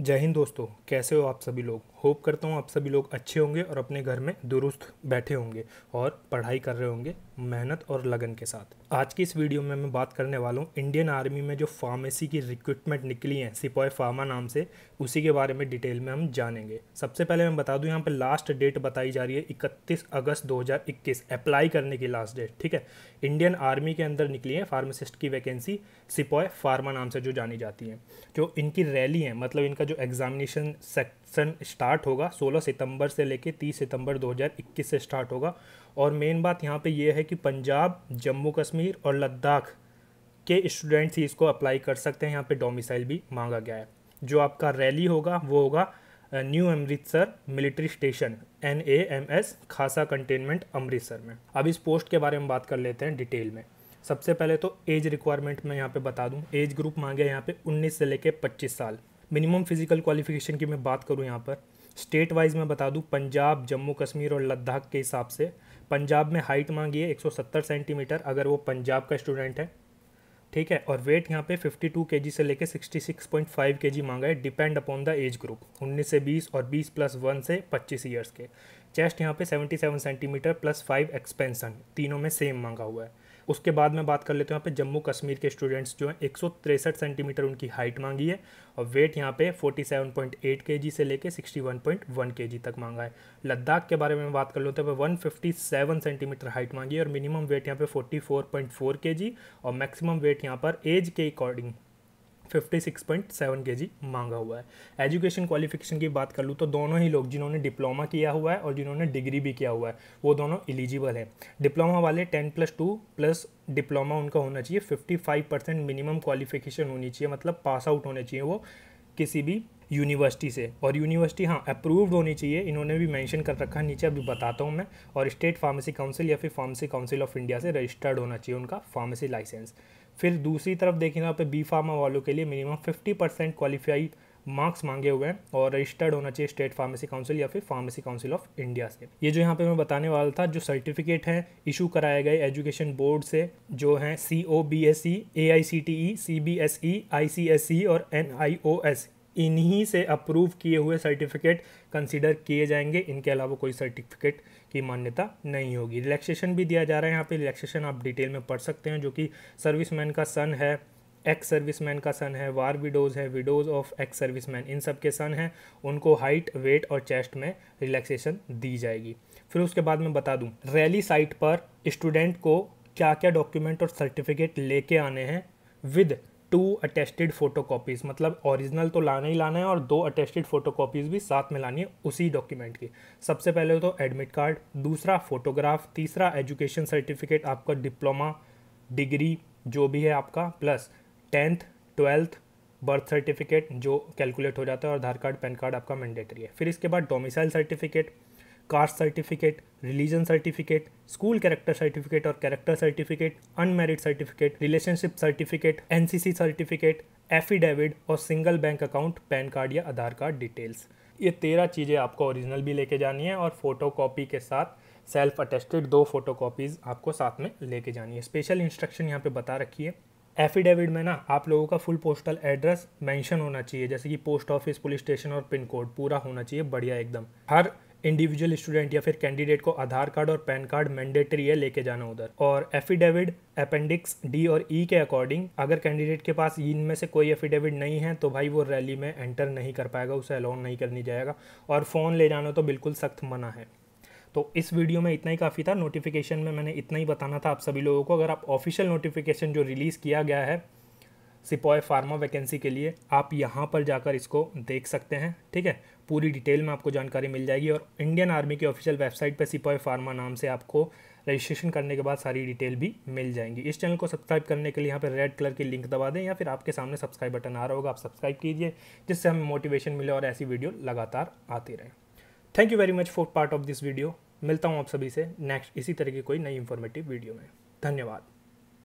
जय हिंद दोस्तों कैसे हो आप सभी लोग होप करता हूँ आप सभी लोग अच्छे होंगे और अपने घर में दुरुस्त बैठे होंगे और पढ़ाई कर रहे होंगे मेहनत और लगन के साथ आज की इस वीडियो में मैं बात करने वाला हूँ इंडियन आर्मी में जो फार्मेसी की रिक्रूटमेंट निकली है सिपॉय फार्मा नाम से उसी के बारे में डिटेल में हम जानेंगे सबसे पहले मैं बता दूँ यहाँ पर लास्ट डेट बताई जा रही है इकतीस अगस्त 2021 अप्लाई करने की लास्ट डेट ठीक है इंडियन आर्मी के अंदर निकली है फार्मासिस्ट की वैकेंसी सिपॉय फार्मा नाम से जो जानी जाती है जो इनकी रैली है मतलब इनका जो एग्जामिनेशन सेशन स्टार्ट होगा 16 सितंबर से लेकर 30 सितंबर 2021 से स्टार्ट होगा और मेन बात यहाँ पे यह है कि पंजाब जम्मू कश्मीर और लद्दाख के स्टूडेंट्स ही इसको अप्लाई कर सकते हैं यहाँ पे डोमिसाइल भी मांगा गया है जो आपका रैली होगा वो होगा new Amritsar military station N A M S Khasa cantonment Amritsar में अब इस पोस्ट के बारे में बात कर लेते हैं डिटेल में सबसे पहले तो एज रिक्वायरमेंट मैं यहाँ पे बता दूँ एज ग्रुप मांगे यहाँ पे 19 से लेके 25 साल मिनिमम फिजिकल क्वालिफिकेशन की मैं बात करूँ यहाँ पर स्टेट वाइज मैं बता दूँ पंजाब जम्मू कश्मीर और लद्दाख के हिसाब से पंजाब में हाइट मांगी है 170 सेंटीमीटर अगर वो पंजाब का स्टूडेंट है ठीक है और वेट यहाँ पे 52 केजी से लेके 66.5 केजी मांगा है depend upon the age group 19 से 20 और 20 प्लस वन से 25 ईयर्स के चेस्ट यहाँ पे 77 सेंटीमीटर प्लस फाइव एक्सपेंसन तीनों में सेम मांगा हुआ है उसके बाद में बात कर लेते हैं यहाँ पे जम्मू कश्मीर के स्टूडेंट्स जो हैं एक सेंटीमीटर उनकी हाइट मांगी है और वेट यहाँ पे 47.8 केजी से लेके 61.1 केजी तक मांगा है लद्दाख के बारे में बात कर लेते हैं वन फिफ्टी सेंटीमीटर हाइट मांगी है और मिनिमम वेट यहाँ पे 44.4 केजी और मैक्सिमम वेट यहाँ पर एज के according fifty six point seven K G मांगा हुआ है एजुकेशन क्वालिफिकेशन की बात कर लूँ तो दोनों ही लोग जिन्होंने डिप्लोमा किया हुआ है और जिन्होंने डिग्री भी किया हुआ है वो दोनों एलिजिबल हैं डिप्लोमा वाले ten plus two plus diploma उनका होना चाहिए fifty five percent minimum qualification होनी चाहिए मतलब पास आउट होने चाहिए वो किसी भी यूनिवर्सिटी से और यूनिवर्सिटी हाँ अप्रूव्ड होनी चाहिए इन्होंने भी मेंशन कर रखा है नीचे अभी बताता हूँ मैं और स्टेट फार्मेसी काउंसिल या फिर फार्मेसी काउंसिल ऑफ इंडिया से रजिस्टर्ड होना चाहिए उनका फार्मेसी लाइसेंस फिर दूसरी तरफ देखें तो यहाँ पे बी फार्मा वालों के लिए मिनिमम 50 परसेंट क्वालिफाइड मार्क्स मांगे हुए हैं और रजिस्टर्ड होना चाहिए स्टेट फार्मेसी काउंसिल या फिर फार्मेसी काउंसिल ऑफ इंडिया से ये जो यहाँ पे मैं बताने वाला था जो सर्टिफिकेट हैं इशू कराए गए एजुकेशन बोर्ड से जो हैं C O B S E A I C T E C B S E I C S E और एन आई ओ एस इन्हीं से अप्रूव किए हुए सर्टिफिकेट कंसीडर किए जाएंगे इनके अलावा कोई सर्टिफिकेट की मान्यता नहीं होगी रिलैक्सेशन भी दिया जा रहा है यहाँ पे रिलैक्सेशन आप डिटेल में पढ़ सकते हैं जो कि सर्विसमैन का सन है एक्स सर्विसमैन का सन है वार विडोज़ है विडोज़ ऑफ एक्स सर्विसमैन इन सब के सन हैं उनको हाइट वेट और चेस्ट में रिलैक्सेशन दी जाएगी फिर उसके बाद मैं बता दूँ रैली साइट पर स्टूडेंट को क्या क्या डॉक्यूमेंट और सर्टिफिकेट लेके आने हैं विद टू अटेस्टेड फोटोकॉपीज़ मतलब ओरिजिनल तो लाना ही लाना है और दो अटेस्टेड फोटोकॉपीज़ भी साथ में लानी है उसी डॉक्यूमेंट की सबसे पहले तो एडमिट कार्ड दूसरा फोटोग्राफ तीसरा एजुकेशन सर्टिफिकेट आपका डिप्लोमा डिग्री जो भी है आपका plus tenth twelfth birth certificate जो कैलकुलेट हो जाता है और आधार कार्ड पैन कार्ड आपका मैंडेटरी है फिर इसके बाद domicile certificate caste certificate religion certificate school character certificate और character certificate unmarried certificate relationship certificate NCC certificate affidavit और single bank account PAN card या आधार कार्ड डिटेल्स ये तेरह चीज़ें आपको ओरिजिनल भी लेके जानी है और फोटो कॉपी के साथ सेल्फ अटेस्टेड दो फोटो कॉपीज़ आपको साथ में लेके जानी है स्पेशल इंस्ट्रक्शन यहाँ पे बता रखी है एफिडेविट में ना आप लोगों का फुल पोस्टल एड्रेस मेंशन होना चाहिए जैसे कि पोस्ट ऑफिस पुलिस स्टेशन और पिन कोड पूरा होना चाहिए बढ़िया एकदम हर इंडिविजुअल स्टूडेंट या फिर कैंडिडेट को आधार कार्ड और पैन कार्ड मैंडेटरी है लेके जाना उधर और एफिडेविट अपेंडिक्स डी और ई e के अकॉर्डिंग अगर कैंडिडेट के पास इनमें से कोई एफिडेविट नहीं है तो भाई वो रैली में एंटर नहीं कर पाएगा उसे अलाउन नहीं करनी जाएगा और फ़ोन ले जाना तो बिल्कुल सख्त मना है तो इस वीडियो में इतना ही काफ़ी था नोटिफिकेशन में मैंने इतना ही बताना था आप सभी लोगों को अगर आप ऑफिशियल नोटिफिकेशन जो रिलीज़ किया गया है सिपॉय फार्मा वैकेंसी के लिए आप यहाँ पर जाकर इसको देख सकते हैं ठीक है पूरी डिटेल में आपको जानकारी मिल जाएगी और इंडियन आर्मी की ऑफिशियल वेबसाइट पर सिपॉय फार्मा नाम से आपको रजिस्ट्रेशन करने के बाद सारी डिटेल भी मिल जाएंगी इस चैनल को सब्सक्राइब करने के लिए यहाँ पर रेड कलर की लिंक दबा दें या फिर आपके सामने सब्सक्राइब बटन आ रहा होगा आप सब्सक्राइब कीजिए जिससे हमें मोटिवेशन मिले और ऐसी वीडियो लगातार आती रहे thank you very much for part of this video मिलता हूँ आप सभी से नेक्स्ट इसी तरह की कोई नई इन्फॉर्मेटिव वीडियो में धन्यवाद